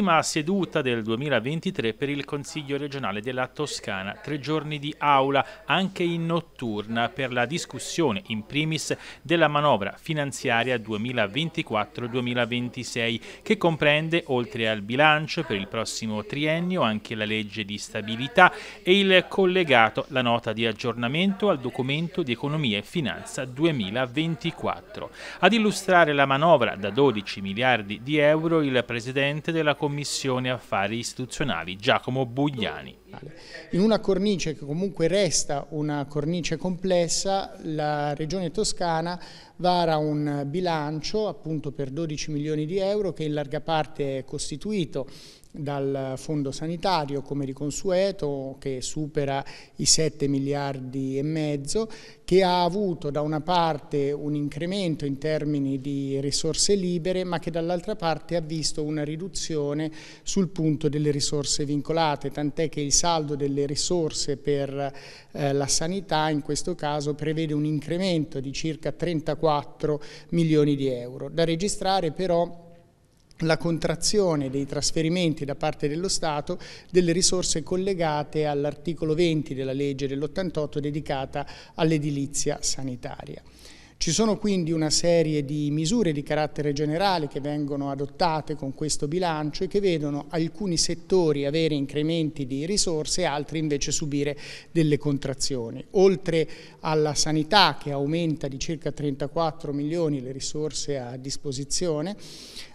L'ultima seduta del 2023 per il Consiglio regionale della Toscana, tre giorni di aula, anche in notturna, per la discussione in primis della manovra finanziaria 2024-2026, che comprende, oltre al bilancio per il prossimo triennio, anche la legge di stabilità e il collegato, la nota di aggiornamento al documento di economia e finanza 2024. Ad illustrare la manovra da 12 miliardi di euro il Presidente della Commissione Commissione Affari Istituzionali Giacomo Bugliani. In una cornice che comunque resta una cornice complessa, la Regione Toscana vara un bilancio appunto per 12 milioni di euro che in larga parte è costituito dal fondo sanitario come di consueto che supera i 7 miliardi e mezzo che ha avuto da una parte un incremento in termini di risorse libere ma che dall'altra parte ha visto una riduzione sul punto delle risorse vincolate tant'è che il saldo delle risorse per eh, la sanità in questo caso prevede un incremento di circa 34 milioni di euro da registrare però la contrazione dei trasferimenti da parte dello Stato delle risorse collegate all'articolo 20 della legge dell'88 dedicata all'edilizia sanitaria. Ci sono quindi una serie di misure di carattere generale che vengono adottate con questo bilancio e che vedono alcuni settori avere incrementi di risorse e altri invece subire delle contrazioni. Oltre alla sanità che aumenta di circa 34 milioni le risorse a disposizione,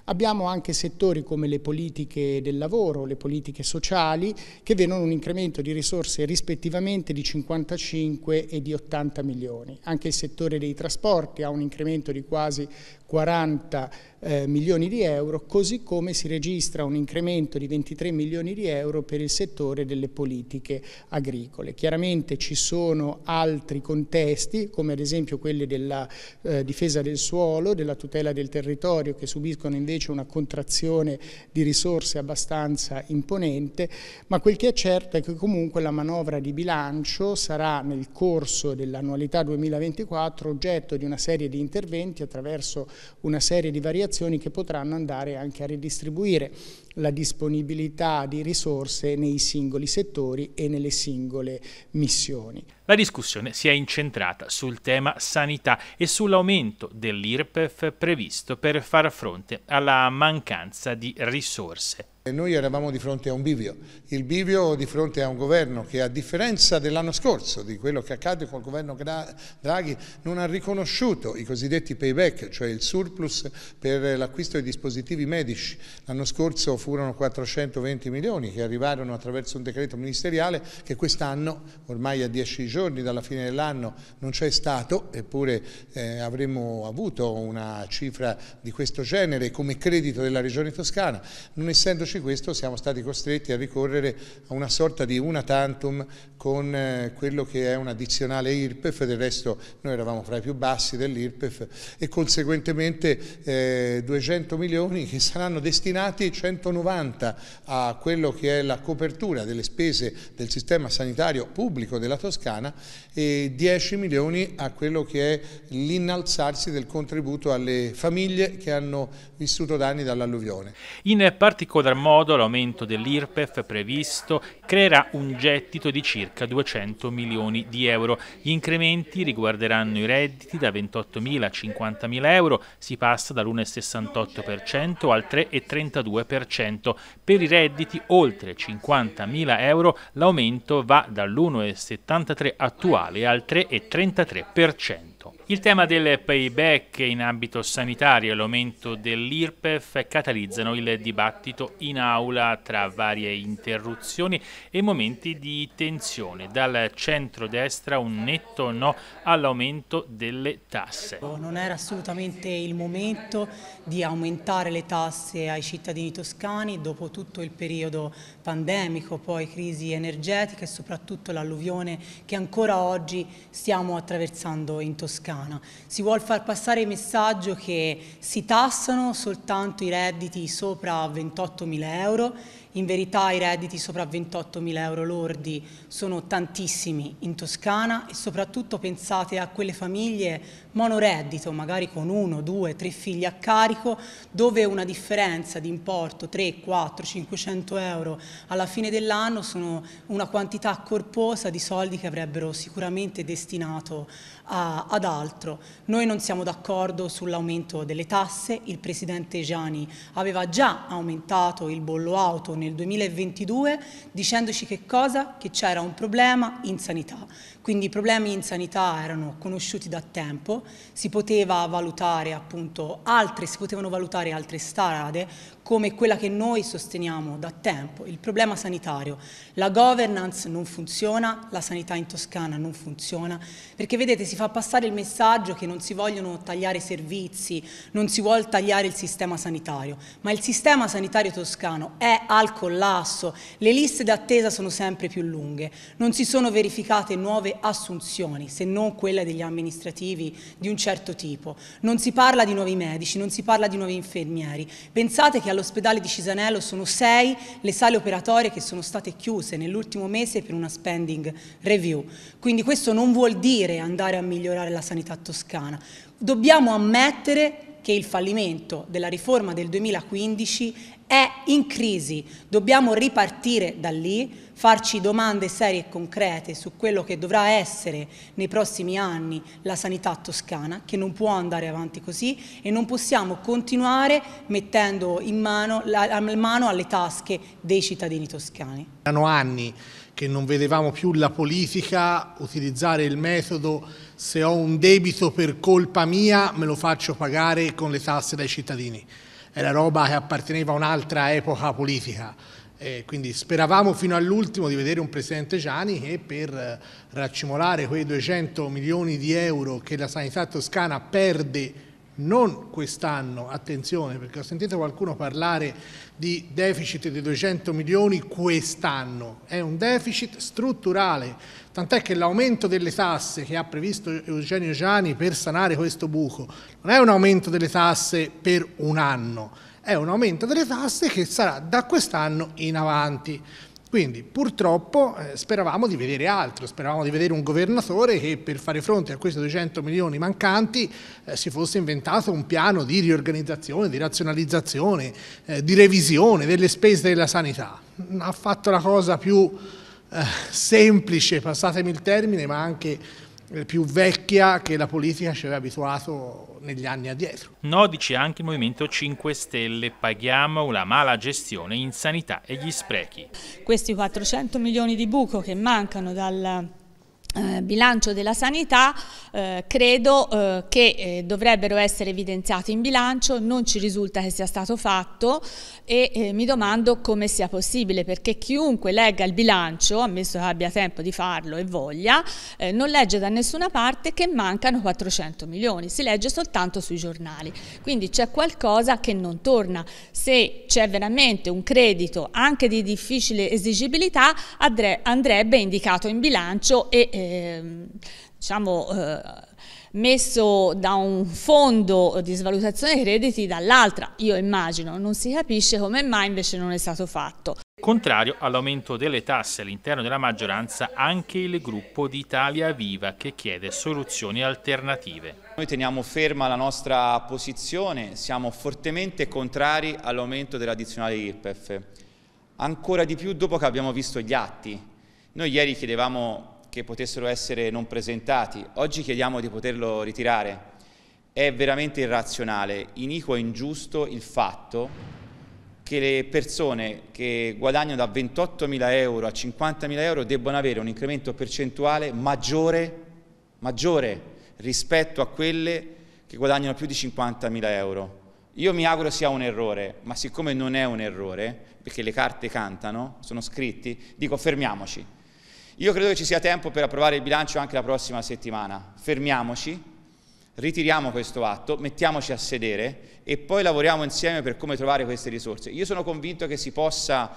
Abbiamo anche settori come le politiche del lavoro, le politiche sociali, che vedono un incremento di risorse rispettivamente di 55 e di 80 milioni. Anche il settore dei trasporti ha un incremento di quasi 40 milioni eh, milioni di euro, così come si registra un incremento di 23 milioni di euro per il settore delle politiche agricole. Chiaramente ci sono altri contesti, come ad esempio quelli della eh, difesa del suolo, della tutela del territorio, che subiscono invece una contrazione di risorse abbastanza imponente, ma quel che è certo è che comunque la manovra di bilancio sarà nel corso dell'annualità 2024 oggetto di una serie di interventi attraverso una serie di variazioni associazioni che potranno andare anche a ridistribuire la disponibilità di risorse nei singoli settori e nelle singole missioni. La discussione si è incentrata sul tema sanità e sull'aumento dell'IRPEF previsto per far fronte alla mancanza di risorse. Noi eravamo di fronte a un bivio, il bivio di fronte a un governo che a differenza dell'anno scorso, di quello che accade col governo Draghi, non ha riconosciuto i cosiddetti payback, cioè il surplus per l'acquisto di dispositivi medici. L'anno scorso furono 420 milioni che arrivarono attraverso un decreto ministeriale che quest'anno, ormai a 10 giorni dalla fine dell'anno, non c'è stato, eppure eh, avremmo avuto una cifra di questo genere come credito della Regione Toscana, non essendoci Essendoci questo siamo stati costretti a ricorrere a una sorta di una tantum con eh, quello che è un addizionale IRPEF, del resto noi eravamo fra i più bassi dell'IRPEF e conseguentemente 200 eh, milioni che saranno destinati 190 a quello che è la copertura delle spese del sistema sanitario pubblico della Toscana e 10 milioni a quello che è l'innalzarsi del contributo alle famiglie che hanno vissuto danni dall'alluvione. In particolar modo modo l'aumento dell'IRPEF previsto creerà un gettito di circa 200 milioni di euro. Gli incrementi riguarderanno i redditi da 28.000 a 50.000 euro, si passa dall'1,68% al 3,32%. Per i redditi oltre 50.000 euro l'aumento va dall'1,73 attuale al 3,33% mercato. Il tema del payback in ambito sanitario e l'aumento dell'IRPEF catalizzano il dibattito in aula tra varie interruzioni e momenti di tensione. Dal centro-destra un netto no all'aumento delle tasse. Non era assolutamente il momento di aumentare le tasse ai cittadini toscani dopo tutto il periodo pandemico, poi crisi energetica e soprattutto l'alluvione che ancora oggi stiamo attraversando in Toscana. Toscana. Si vuole far passare il messaggio che si tassano soltanto i redditi sopra 28 mila euro in verità i redditi sopra 28.000 euro lordi sono tantissimi in Toscana e soprattutto pensate a quelle famiglie monoreddito, magari con uno, due, tre figli a carico, dove una differenza di importo 3, 4, 500 euro alla fine dell'anno sono una quantità corposa di soldi che avrebbero sicuramente destinato a, ad altro. Noi non siamo d'accordo sull'aumento delle tasse, il Presidente Gianni aveva già aumentato il bollo auto nel 2022 dicendoci che cosa? Che c'era un problema in sanità. Quindi i problemi in sanità erano conosciuti da tempo, si, poteva valutare appunto altre, si potevano valutare altre strade come quella che noi sosteniamo da tempo, il problema sanitario. La governance non funziona, la sanità in Toscana non funziona, perché vedete si fa passare il messaggio che non si vogliono tagliare servizi, non si vuole tagliare il sistema sanitario, ma il sistema sanitario toscano è al collasso, le liste d'attesa sono sempre più lunghe, non si sono verificate nuove assunzioni se non quelle degli amministrativi di un certo tipo, non si parla di nuovi medici, non si parla di nuovi infermieri. Pensate che all'ospedale di Cisanello sono sei le sale operatorie che sono state chiuse nell'ultimo mese per una spending review, quindi questo non vuol dire andare a migliorare la sanità toscana, dobbiamo ammettere che il fallimento della riforma del 2015 è in crisi, dobbiamo ripartire da lì, farci domande serie e concrete su quello che dovrà essere nei prossimi anni la sanità toscana, che non può andare avanti così e non possiamo continuare mettendo in mano, la, mano alle tasche dei cittadini toscani. Erano anni che non vedevamo più la politica utilizzare il metodo se ho un debito per colpa mia me lo faccio pagare con le tasse dai cittadini. Era roba che apparteneva a un'altra epoca politica. Eh, quindi speravamo fino all'ultimo di vedere un Presidente Gianni che per eh, raccimolare quei 200 milioni di euro che la sanità toscana perde non quest'anno, attenzione perché ho sentito qualcuno parlare di deficit di 200 milioni quest'anno, è un deficit strutturale, tant'è che l'aumento delle tasse che ha previsto Eugenio Gianni per sanare questo buco non è un aumento delle tasse per un anno, è un aumento delle tasse che sarà da quest'anno in avanti. Quindi purtroppo eh, speravamo di vedere altro, speravamo di vedere un governatore che per fare fronte a questi 200 milioni mancanti eh, si fosse inventato un piano di riorganizzazione, di razionalizzazione, eh, di revisione delle spese della sanità. Ha fatto la cosa più eh, semplice, passatemi il termine, ma anche eh, più vecchia che la politica ci aveva abituato negli anni addietro. No, dice anche il Movimento 5 Stelle, paghiamo la mala gestione in sanità e gli sprechi. Questi 400 milioni di buco che mancano dal eh, bilancio della sanità eh, credo eh, che eh, dovrebbero essere evidenziati in bilancio, non ci risulta che sia stato fatto e eh, mi domando come sia possibile perché chiunque legga il bilancio, ammesso che abbia tempo di farlo e voglia, non legge da nessuna parte che mancano 400 milioni, si legge soltanto sui giornali. Quindi c'è qualcosa che non torna. Se c'è veramente un credito anche di difficile esigibilità andrebbe indicato in bilancio e eh, diciamo, eh, messo da un fondo di svalutazione crediti dall'altra, io immagino, non si capisce come mai invece non è stato fatto. Contrario all'aumento delle tasse all'interno della maggioranza anche il gruppo di Italia Viva che chiede soluzioni alternative. Noi teniamo ferma la nostra posizione, siamo fortemente contrari all'aumento dell'addizionale IRPEF, ancora di più dopo che abbiamo visto gli atti. Noi ieri chiedevamo che potessero essere non presentati. Oggi chiediamo di poterlo ritirare. È veramente irrazionale, iniquo e ingiusto il fatto che le persone che guadagnano da 28.000 euro a 50.000 euro debbano avere un incremento percentuale maggiore, maggiore rispetto a quelle che guadagnano più di 50.000 euro. Io mi auguro sia un errore, ma siccome non è un errore, perché le carte cantano, sono scritti, dico fermiamoci. Io credo che ci sia tempo per approvare il bilancio anche la prossima settimana. Fermiamoci, ritiriamo questo atto, mettiamoci a sedere e poi lavoriamo insieme per come trovare queste risorse. Io sono convinto che si possa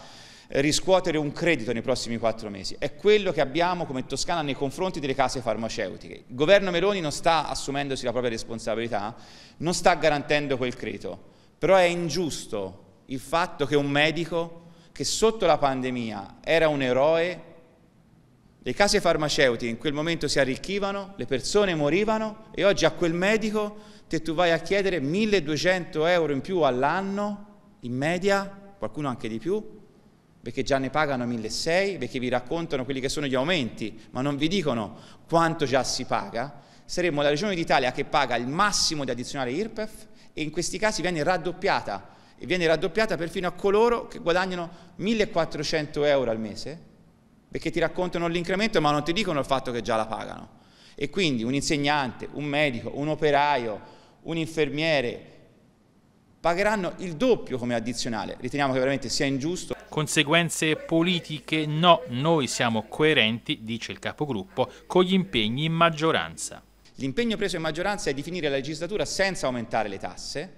eh, riscuotere un credito nei prossimi quattro mesi. È quello che abbiamo come Toscana nei confronti delle case farmaceutiche. Il governo Meloni non sta assumendosi la propria responsabilità, non sta garantendo quel credito, però è ingiusto il fatto che un medico che sotto la pandemia era un eroe le case farmaceutiche in quel momento si arricchivano, le persone morivano e oggi a quel medico, se tu vai a chiedere 1200 euro in più all'anno, in media, qualcuno anche di più, perché già ne pagano 1600, perché vi raccontano quelli che sono gli aumenti, ma non vi dicono quanto già si paga, saremmo la regione d'Italia che paga il massimo di addizionale IRPEF e in questi casi viene raddoppiata e viene raddoppiata perfino a coloro che guadagnano 1400 euro al mese perché ti raccontano l'incremento ma non ti dicono il fatto che già la pagano. E quindi un insegnante, un medico, un operaio, un infermiere pagheranno il doppio come addizionale. Riteniamo che veramente sia ingiusto. Conseguenze politiche? No, noi siamo coerenti, dice il capogruppo, con gli impegni in maggioranza. L'impegno preso in maggioranza è di finire la legislatura senza aumentare le tasse,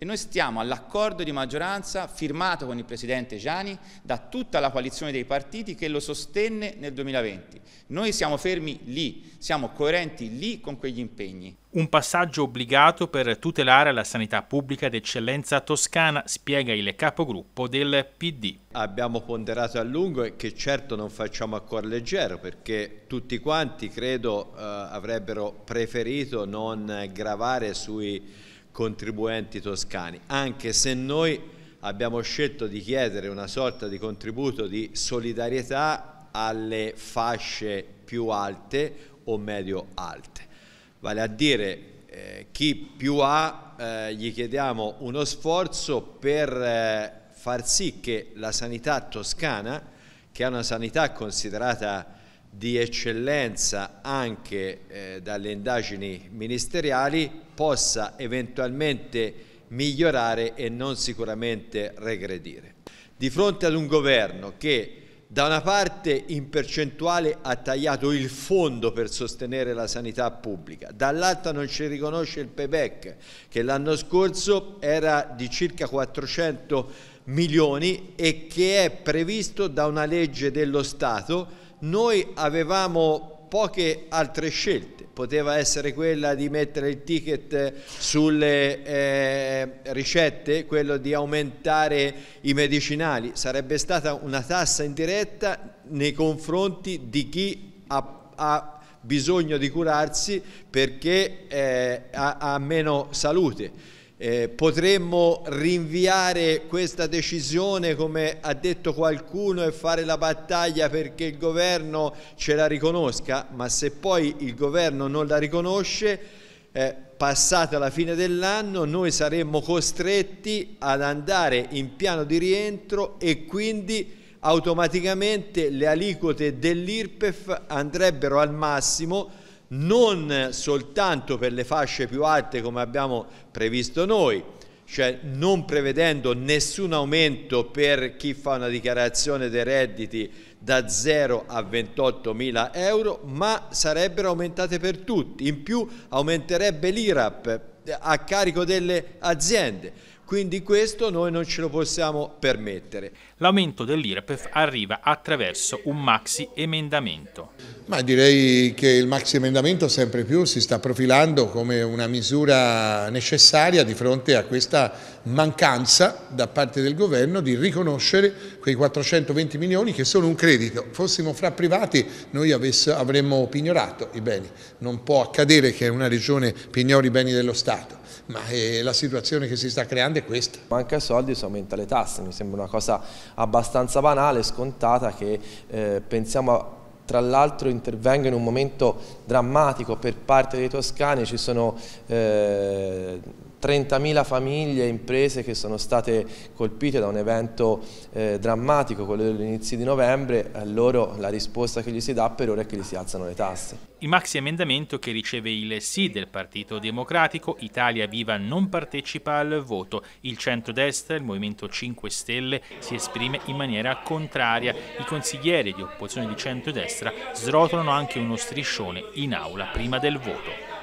e noi stiamo all'accordo di maggioranza firmato con il Presidente Gianni da tutta la coalizione dei partiti che lo sostenne nel 2020. Noi siamo fermi lì, siamo coerenti lì con quegli impegni. Un passaggio obbligato per tutelare la sanità pubblica d'eccellenza toscana, spiega il capogruppo del PD. Abbiamo ponderato a lungo e che certo non facciamo a cuore leggero perché tutti quanti credo eh, avrebbero preferito non gravare sui contribuenti toscani, anche se noi abbiamo scelto di chiedere una sorta di contributo di solidarietà alle fasce più alte o medio alte. Vale a dire eh, chi più ha eh, gli chiediamo uno sforzo per eh, far sì che la sanità toscana, che è una sanità considerata di eccellenza anche eh, dalle indagini ministeriali possa eventualmente migliorare e non sicuramente regredire. Di fronte ad un governo che da una parte in percentuale ha tagliato il fondo per sostenere la sanità pubblica, dall'altra non ci riconosce il payback che l'anno scorso era di circa 400 milioni e che è previsto da una legge dello Stato noi avevamo poche altre scelte, poteva essere quella di mettere il ticket sulle eh, ricette, quello di aumentare i medicinali, sarebbe stata una tassa indiretta nei confronti di chi ha, ha bisogno di curarsi perché eh, ha, ha meno salute eh, potremmo rinviare questa decisione come ha detto qualcuno e fare la battaglia perché il governo ce la riconosca, ma se poi il governo non la riconosce, eh, passata la fine dell'anno noi saremmo costretti ad andare in piano di rientro e quindi automaticamente le aliquote dell'IRPEF andrebbero al massimo non soltanto per le fasce più alte come abbiamo previsto noi, cioè non prevedendo nessun aumento per chi fa una dichiarazione dei redditi da 0 a 28 mila euro, ma sarebbero aumentate per tutti, in più aumenterebbe l'IRAP a carico delle aziende quindi questo noi non ce lo possiamo permettere. L'aumento dell'IRPEF arriva attraverso un maxi emendamento. Ma direi che il maxi emendamento sempre più si sta profilando come una misura necessaria di fronte a questa mancanza da parte del governo di riconoscere quei 420 milioni che sono un credito. Fossimo fra privati noi avremmo pignorato i beni. Non può accadere che una regione pignori i beni dello Stato ma eh, la situazione che si sta creando è questa. Manca soldi, si aumenta le tasse, mi sembra una cosa abbastanza banale, scontata, che eh, pensiamo a tra l'altro intervengo in un momento drammatico per parte dei toscani, ci sono eh, 30.000 famiglie e imprese che sono state colpite da un evento eh, drammatico, quello dell'inizio di novembre, a loro la risposta che gli si dà per ora è che gli si alzano le tasse. Il maxi emendamento che riceve il sì del Partito Democratico, Italia Viva non partecipa al voto. Il centrodestra, il Movimento 5 Stelle, si esprime in maniera contraria. I consiglieri di opposizione di centrodestra srotolano anche uno striscione in aula prima del voto.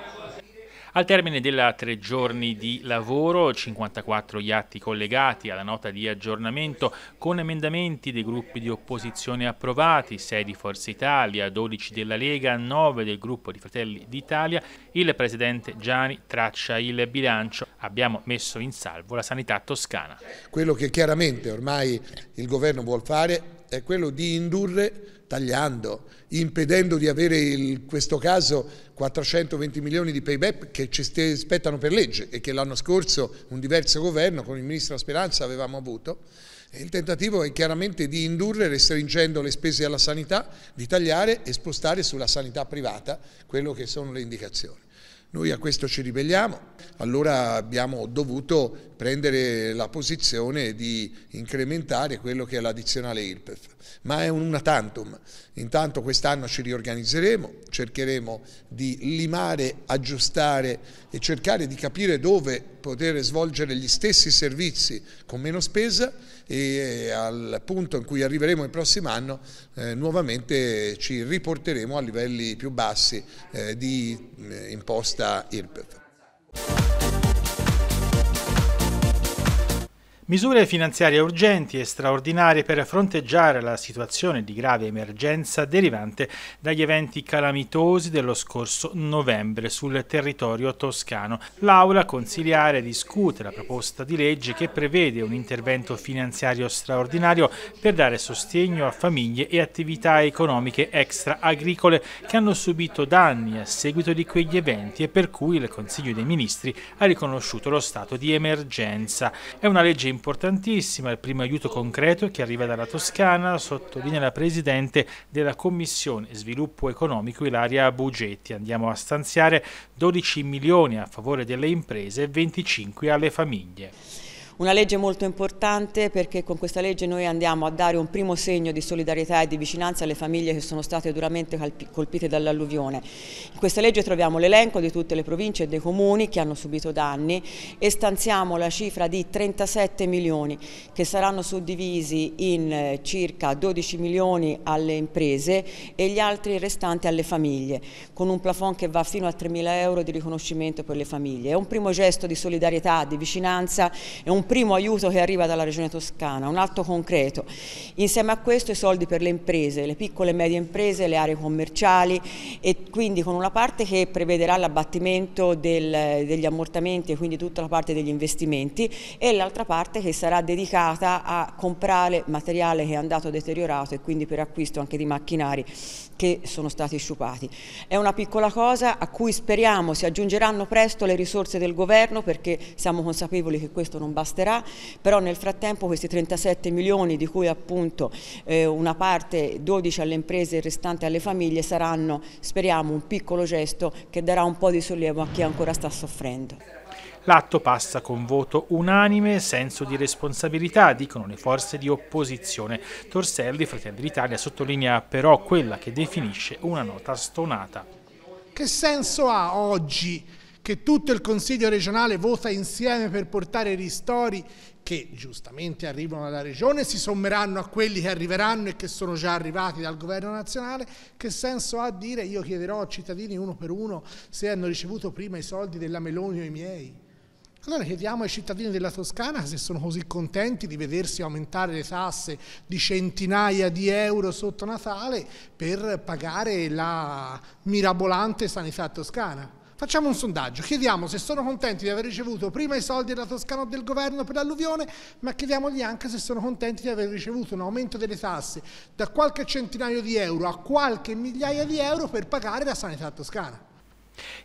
Al termine della tre giorni di lavoro, 54 gli atti collegati alla nota di aggiornamento con emendamenti dei gruppi di opposizione approvati, 6 di Forza Italia, 12 della Lega, 9 del gruppo di Fratelli d'Italia, il presidente Gianni traccia il bilancio. Abbiamo messo in salvo la sanità toscana. Quello che chiaramente ormai il governo vuole fare è quello di indurre tagliando, impedendo di avere in questo caso 420 milioni di payback che ci spettano per legge e che l'anno scorso un diverso governo con il ministro Speranza avevamo avuto. E il tentativo è chiaramente di indurre, restringendo le spese alla sanità, di tagliare e spostare sulla sanità privata quello che sono le indicazioni. Noi a questo ci ribelliamo, allora abbiamo dovuto prendere la posizione di incrementare quello che è l'addizionale IRPEF ma è una tantum. Intanto quest'anno ci riorganizzeremo, cercheremo di limare, aggiustare e cercare di capire dove poter svolgere gli stessi servizi con meno spesa e eh, al punto in cui arriveremo il prossimo anno eh, nuovamente ci riporteremo a livelli più bassi eh, di eh, imposta IRPEF. Misure finanziarie urgenti e straordinarie per fronteggiare la situazione di grave emergenza derivante dagli eventi calamitosi dello scorso novembre sul territorio toscano. L'Aula consiliare discute la proposta di legge che prevede un intervento finanziario straordinario per dare sostegno a famiglie e attività economiche extra agricole che hanno subito danni a seguito di quegli eventi e per cui il Consiglio dei Ministri ha riconosciuto lo stato di emergenza. È una legge importantissima, il primo aiuto concreto che arriva dalla Toscana, sottolinea la Presidente della Commissione Sviluppo Economico Ilaria Bugetti. Andiamo a stanziare 12 milioni a favore delle imprese e 25 alle famiglie. Una legge molto importante perché con questa legge noi andiamo a dare un primo segno di solidarietà e di vicinanza alle famiglie che sono state duramente colpite dall'alluvione. In questa legge troviamo l'elenco di tutte le province e dei comuni che hanno subito danni e stanziamo la cifra di 37 milioni che saranno suddivisi in eh, circa 12 milioni alle imprese e gli altri restanti alle famiglie, con un plafond che va fino a 3 mila euro di riconoscimento per le famiglie. È un primo gesto di solidarietà, di vicinanza, è un primo aiuto che arriva dalla Regione Toscana, un atto concreto. Insieme a questo i soldi per le imprese, le piccole e medie imprese, le aree commerciali e quindi con una parte che prevederà l'abbattimento degli ammortamenti e quindi tutta la parte degli investimenti e l'altra parte che sarà dedicata a comprare materiale che è andato deteriorato e quindi per acquisto anche di macchinari che sono stati sciupati. È una piccola cosa a cui speriamo si aggiungeranno presto le risorse del governo perché siamo consapevoli che questo non basta basterà, però nel frattempo questi 37 milioni di cui appunto eh, una parte 12 alle imprese e il restante alle famiglie saranno speriamo un piccolo gesto che darà un po' di sollievo a chi ancora sta soffrendo. L'atto passa con voto unanime, senso di responsabilità, dicono le forze di opposizione. Torselli, Fratelli d'Italia, sottolinea però quella che definisce una nota stonata. Che senso ha oggi che tutto il Consiglio regionale vota insieme per portare ristori che giustamente arrivano dalla Regione, si sommeranno a quelli che arriveranno e che sono già arrivati dal Governo nazionale, che senso ha dire io chiederò ai cittadini uno per uno se hanno ricevuto prima i soldi della Meloni o i miei? Allora chiediamo ai cittadini della Toscana se sono così contenti di vedersi aumentare le tasse di centinaia di euro sotto Natale per pagare la mirabolante sanità toscana. Facciamo un sondaggio, chiediamo se sono contenti di aver ricevuto prima i soldi della Toscana o del governo per l'alluvione, ma chiediamogli anche se sono contenti di aver ricevuto un aumento delle tasse da qualche centinaio di euro a qualche migliaia di euro per pagare la sanità toscana.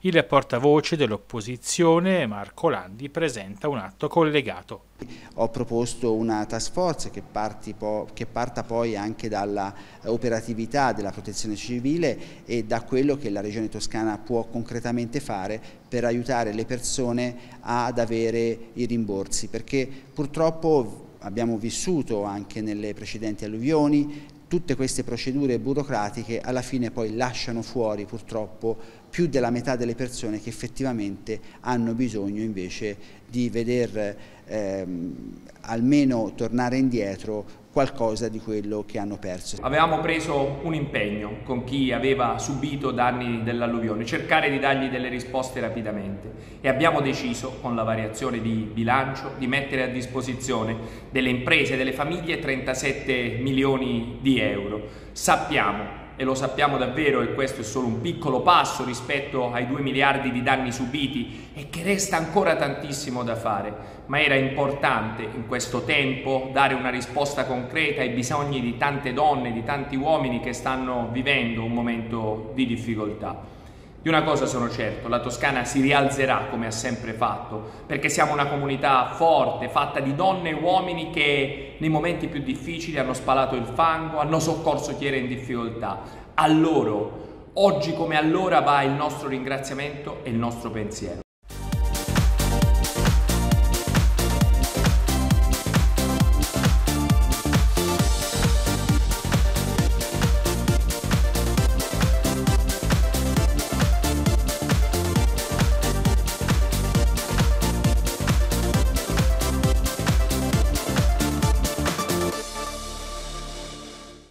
Il portavoce dell'opposizione, Marco Landi, presenta un atto collegato. Ho proposto una task force che, po che parta poi anche dall'operatività della protezione civile e da quello che la Regione Toscana può concretamente fare per aiutare le persone ad avere i rimborsi, perché purtroppo abbiamo vissuto anche nelle precedenti alluvioni, tutte queste procedure burocratiche alla fine poi lasciano fuori purtroppo più della metà delle persone che effettivamente hanno bisogno invece di vedere ehm, almeno tornare indietro qualcosa di quello che hanno perso. Avevamo preso un impegno con chi aveva subito danni dell'alluvione, cercare di dargli delle risposte rapidamente e abbiamo deciso con la variazione di bilancio di mettere a disposizione delle imprese e delle famiglie 37 milioni di euro. Sappiamo e lo sappiamo davvero e questo è solo un piccolo passo rispetto ai 2 miliardi di danni subiti e che resta ancora tantissimo da fare, ma era importante in questo tempo dare una risposta concreta ai bisogni di tante donne, di tanti uomini che stanno vivendo un momento di difficoltà. Di una cosa sono certo, la Toscana si rialzerà come ha sempre fatto, perché siamo una comunità forte, fatta di donne e uomini che nei momenti più difficili hanno spalato il fango, hanno soccorso chi era in difficoltà. A loro, oggi come allora, va il nostro ringraziamento e il nostro pensiero.